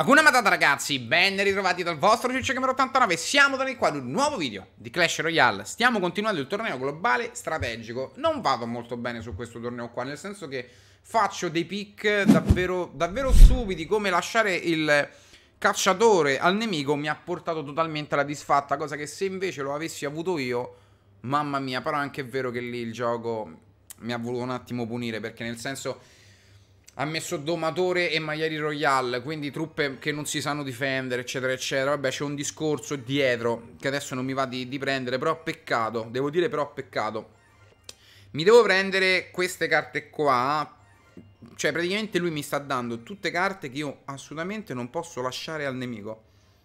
Hakuna Matata ragazzi, ben ritrovati dal vostro CCCamera89 Siamo tornati qua ad un nuovo video di Clash Royale Stiamo continuando il torneo globale strategico Non vado molto bene su questo torneo qua Nel senso che faccio dei pick davvero, davvero stupidi Come lasciare il cacciatore al nemico mi ha portato totalmente alla disfatta Cosa che se invece lo avessi avuto io Mamma mia, però è anche vero che lì il gioco mi ha voluto un attimo punire Perché nel senso ha messo domatore e maiali royal, quindi truppe che non si sanno difendere, eccetera, eccetera. Vabbè, c'è un discorso dietro che adesso non mi va di, di prendere, però peccato, devo dire però peccato. Mi devo prendere queste carte qua, cioè praticamente lui mi sta dando tutte carte che io assolutamente non posso lasciare al nemico.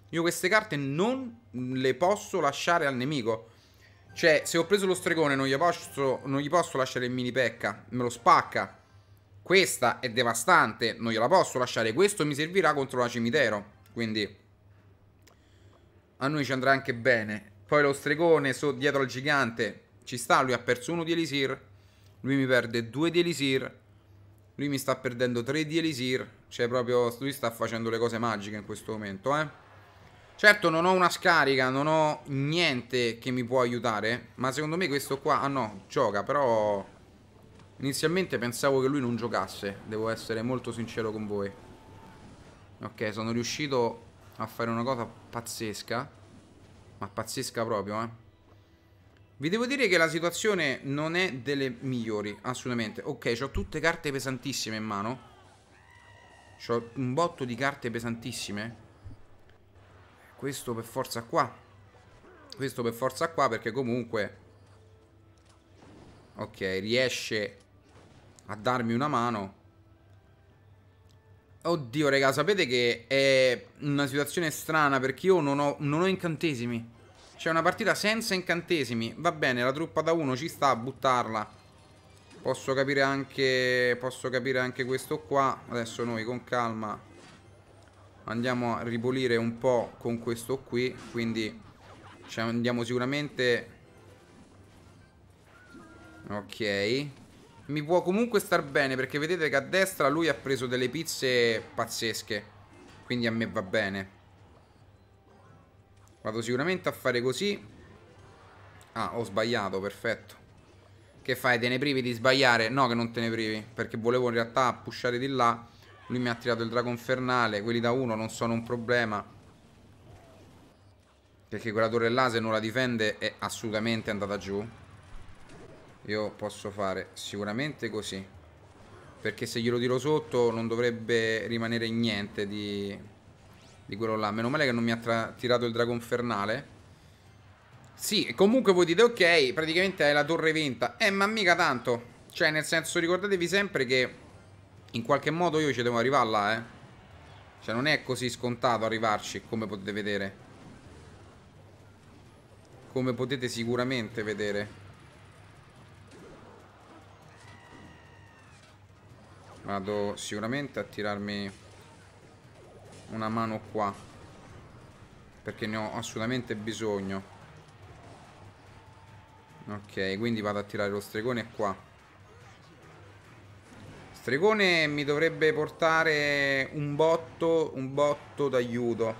Io queste carte non le posso lasciare al nemico. Cioè, se ho preso lo stregone non gli posso, non gli posso lasciare il mini pecca, me lo spacca. Questa è devastante, non gliela posso lasciare. Questo mi servirà contro la cimitero. Quindi a noi ci andrà anche bene. Poi lo stregone so, dietro al gigante. Ci sta, lui ha perso uno di Elisir. Lui mi perde due di Elisir. Lui mi sta perdendo tre di Elisir. Cioè proprio lui sta facendo le cose magiche in questo momento, eh. Certo non ho una scarica, non ho niente che mi può aiutare, ma secondo me questo qua, ah no, gioca, però Inizialmente pensavo che lui non giocasse, devo essere molto sincero con voi. Ok, sono riuscito a fare una cosa pazzesca, ma pazzesca proprio, eh. Vi devo dire che la situazione non è delle migliori, assolutamente. Ok, ho tutte carte pesantissime in mano. Ho un botto di carte pesantissime. Questo per forza qua. Questo per forza qua perché comunque... Ok, riesce a darmi una mano. Oddio, raga, sapete che è una situazione strana perché io non ho, non ho incantesimi. C'è una partita senza incantesimi. Va bene, la truppa da uno ci sta a buttarla. Posso capire anche... Posso capire anche questo qua. Adesso noi con calma andiamo a ripulire un po' con questo qui. Quindi ci andiamo sicuramente... Ok. Mi può comunque star bene perché vedete che a destra lui ha preso delle pizze pazzesche. Quindi a me va bene. Vado sicuramente a fare così. Ah, ho sbagliato, perfetto. Che fai, te ne privi di sbagliare? No che non te ne privi, perché volevo in realtà pushare di là. Lui mi ha tirato il drago infernale, quelli da uno non sono un problema. Perché quella torre là se non la difende è assolutamente andata giù io posso fare sicuramente così. Perché se glielo tiro sotto non dovrebbe rimanere niente di, di quello là. Meno male che non mi ha tirato il drago infernale Sì, comunque voi dite ok, praticamente è la torre vinta Eh, ma mica tanto. Cioè, nel senso, ricordatevi sempre che in qualche modo io ci devo arrivare là, eh. Cioè, non è così scontato arrivarci, come potete vedere. Come potete sicuramente vedere. Vado sicuramente a tirarmi una mano qua. Perché ne ho assolutamente bisogno. Ok, quindi vado a tirare lo stregone qua. Stregone mi dovrebbe portare un botto, un botto d'aiuto.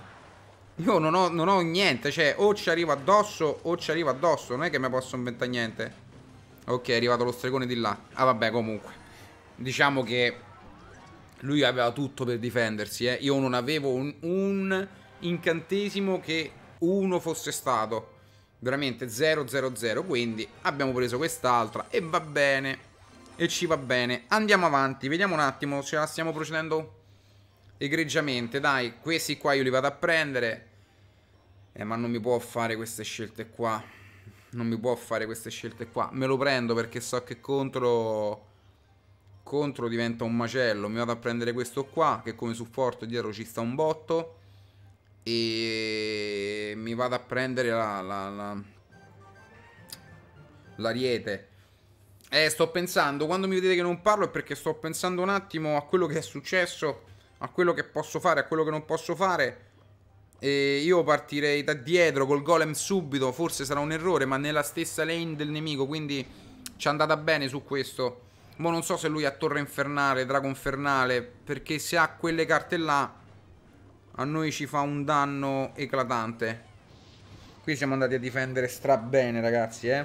Io non ho, non ho, niente, cioè o ci arrivo addosso o ci arrivo addosso, non è che mi posso inventare niente. Ok, è arrivato lo stregone di là. Ah vabbè, comunque diciamo che lui aveva tutto per difendersi. Eh. Io non avevo un, un, incantesimo che uno fosse stato. Veramente 0-0-0. Quindi abbiamo preso quest'altra e va bene. E ci va bene. Andiamo avanti. Vediamo un attimo se la stiamo procedendo egregiamente. Dai, questi qua io li vado a prendere. Eh, ma non mi può fare queste scelte qua. Non mi può fare queste scelte qua. Me lo prendo perché so che contro contro diventa un macello, mi vado a prendere questo qua che come supporto dietro ci sta un botto e mi vado a prendere la, la, la, la riete. Eh, sto pensando, quando mi vedete che non parlo è perché sto pensando un attimo a quello che è successo, a quello che posso fare, a quello che non posso fare. E io partirei da dietro col golem subito, forse sarà un errore, ma nella stessa lane del nemico, quindi ci è andata bene su questo. Mo non so se lui ha Torre Infernale, Drago Infernale, perché se ha quelle carte là a noi ci fa un danno eclatante. Qui siamo andati a difendere stra bene, ragazzi, eh.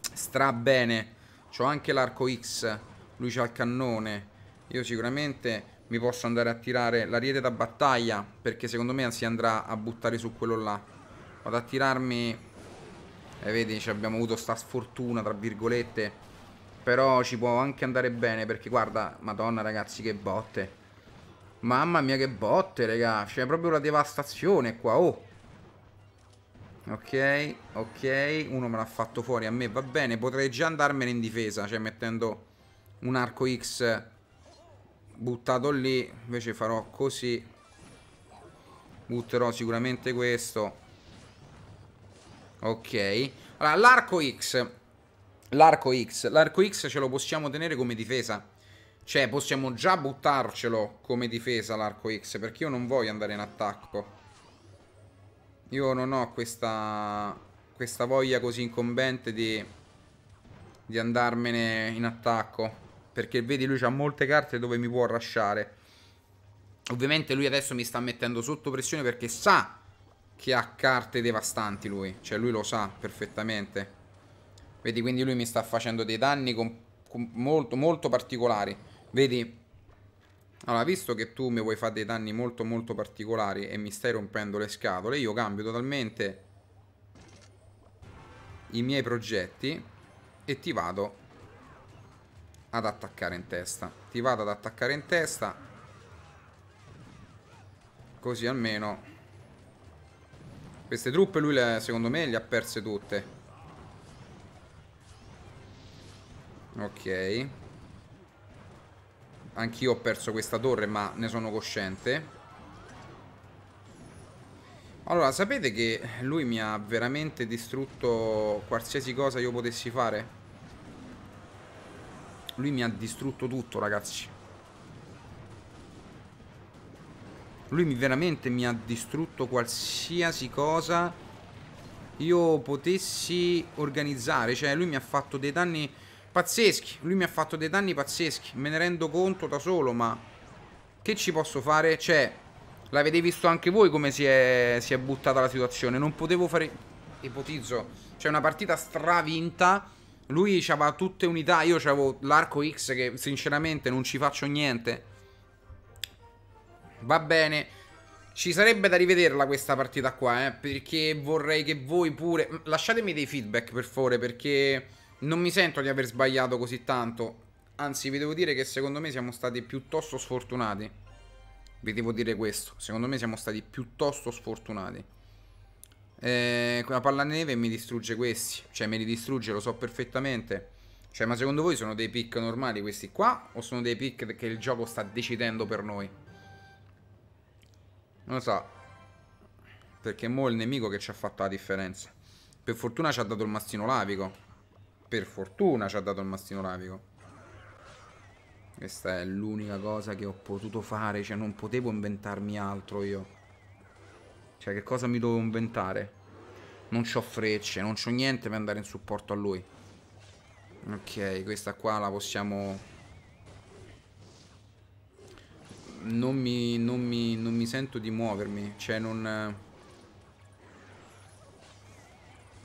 Stra bene. C'ho anche l'arco X, lui c'ha il cannone. Io sicuramente mi posso andare a tirare la riete da battaglia, perché secondo me si andrà a buttare su quello là. Vado a tirarmi... E eh, vedi, abbiamo avuto sta sfortuna, tra virgolette però ci può anche andare bene perché guarda, madonna ragazzi che botte. Mamma mia che botte raga, c'è proprio una devastazione qua, oh. Ok, ok, uno me l'ha fatto fuori, a me va bene, potrei già andarmene in difesa, cioè mettendo un arco X buttato lì, invece farò così, butterò sicuramente questo, ok, allora l'arco X l'arco X. L'arco X ce lo possiamo tenere come difesa. Cioè, possiamo già buttarcelo come difesa l'arco X, perché io non voglio andare in attacco. Io non ho questa, questa voglia così incombente di, di andarmene in attacco. Perché vedi, lui ha molte carte dove mi può rasciare. Ovviamente lui adesso mi sta mettendo sotto pressione perché sa che ha carte devastanti lui. Cioè, lui lo sa perfettamente. Vedi, quindi lui mi sta facendo dei danni con, con molto, molto particolari. Vedi? Allora, visto che tu mi vuoi fare dei danni molto, molto particolari e mi stai rompendo le scatole, io cambio totalmente i miei progetti e ti vado ad attaccare in testa. Ti vado ad attaccare in testa. Così almeno... Queste truppe lui le, secondo me le ha perse tutte. Ok Anch'io ho perso questa torre ma ne sono cosciente Allora sapete che lui mi ha veramente distrutto qualsiasi cosa io potessi fare? Lui mi ha distrutto tutto ragazzi Lui veramente mi ha distrutto qualsiasi cosa io potessi organizzare Cioè lui mi ha fatto dei danni Pazzeschi, lui mi ha fatto dei danni pazzeschi, me ne rendo conto da solo, ma che ci posso fare? Cioè, l'avete visto anche voi come si è, si è buttata la situazione, non potevo fare... Ipotizzo, cioè una partita stravinta, lui aveva tutte unità, io avevo l'arco X che sinceramente non ci faccio niente. Va bene, ci sarebbe da rivederla questa partita qua, eh, perché vorrei che voi pure... Lasciatemi dei feedback per favore, perché non mi sento di aver sbagliato così tanto. Anzi, vi devo dire che secondo me siamo stati piuttosto sfortunati. Vi devo dire questo. Secondo me siamo stati piuttosto sfortunati. Eh, la palla neve mi distrugge questi. Cioè, me li distrugge, lo so perfettamente. Cioè, ma secondo voi sono dei pick normali questi qua? O sono dei pick che il gioco sta decidendo per noi? Non lo so. Perché mo' è il nemico che ci ha fatto la differenza. Per fortuna ci ha dato il mastino lavico per fortuna ci ha dato il mastino lavico. Questa è l'unica cosa che ho potuto fare, cioè non potevo inventarmi altro io. Cioè che cosa mi dovevo inventare? Non ho frecce, non ho niente per andare in supporto a lui. Ok, questa qua la possiamo... Non mi, non mi, non mi sento di muovermi, cioè non...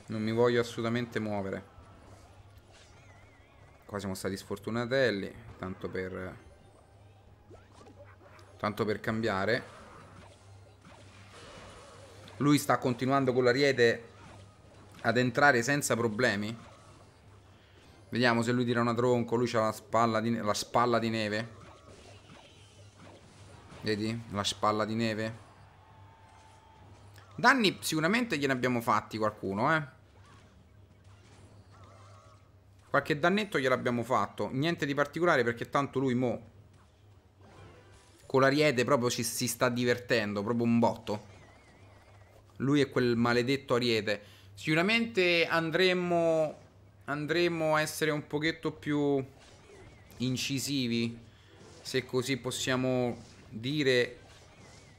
Non mi voglio assolutamente muovere qua siamo stati sfortunatelli tanto per tanto per cambiare lui sta continuando con l'ariete ad entrare senza problemi vediamo se lui tira una tronco lui ha la, la spalla di neve vedi la spalla di neve danni sicuramente gliene abbiamo fatti qualcuno eh Qualche dannetto gliel'abbiamo fatto. Niente di particolare perché tanto lui mo... Con l'ariete proprio ci si sta divertendo, proprio un botto. Lui è quel maledetto ariete. Sicuramente andremo... Andremo a essere un pochetto più incisivi, se così possiamo dire,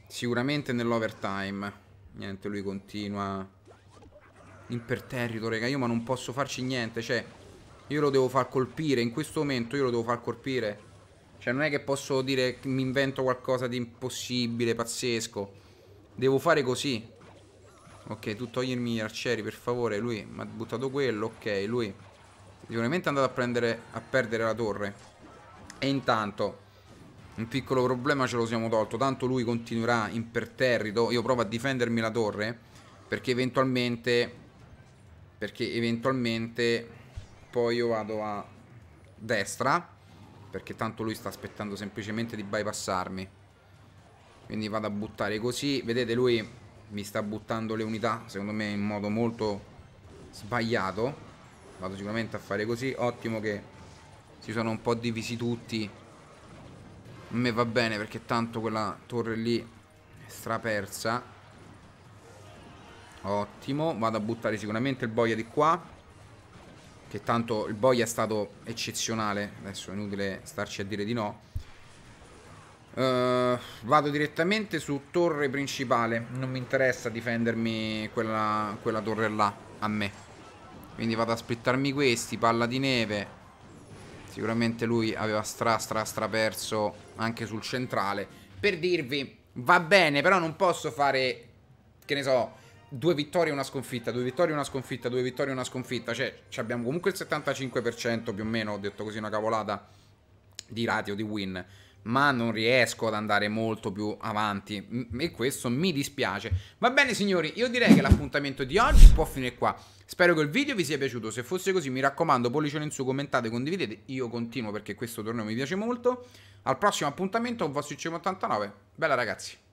sicuramente nell'overtime. Niente, lui continua imperterrito, raga. Io ma non posso farci niente, cioè... Io lo devo far colpire, in questo momento io lo devo far colpire. Cioè non è che posso dire che mi invento qualcosa di impossibile, pazzesco. Devo fare così. Ok, tu togliermi gli arcieri, per favore. Lui mi ha buttato quello, ok, lui. Sicuramente è andato a, prendere, a perdere la torre. E intanto... Un piccolo problema ce lo siamo tolto, tanto lui continuerà imperterrito, io provo a difendermi la torre, perché eventualmente... Perché eventualmente poi io vado a destra perché tanto lui sta aspettando semplicemente di bypassarmi quindi vado a buttare così vedete lui mi sta buttando le unità secondo me in modo molto sbagliato vado sicuramente a fare così ottimo che si sono un po' divisi tutti a me va bene perché tanto quella torre lì è strapersa ottimo vado a buttare sicuramente il boia di qua che tanto il boia è stato eccezionale, adesso è inutile starci a dire di no. Uh, vado direttamente su torre principale, non mi interessa difendermi quella, quella torre là, a me. Quindi vado a splittarmi questi, palla di neve. Sicuramente lui aveva stra stra stra perso anche sul centrale. Per dirvi, va bene, però non posso fare, che ne so, due vittorie e una sconfitta, due vittorie e una sconfitta, due vittorie e una sconfitta, cioè abbiamo comunque il 75% più o meno, ho detto così una cavolata, di ratio di win, ma non riesco ad andare molto più avanti e questo mi dispiace. Va bene signori, io direi che l'appuntamento di oggi può finire qua. Spero che il video vi sia piaciuto, se fosse così mi raccomando pollicione in su, commentate, condividete, io continuo perché questo torneo mi piace molto. Al prossimo appuntamento, un vostro ICM89, bella ragazzi!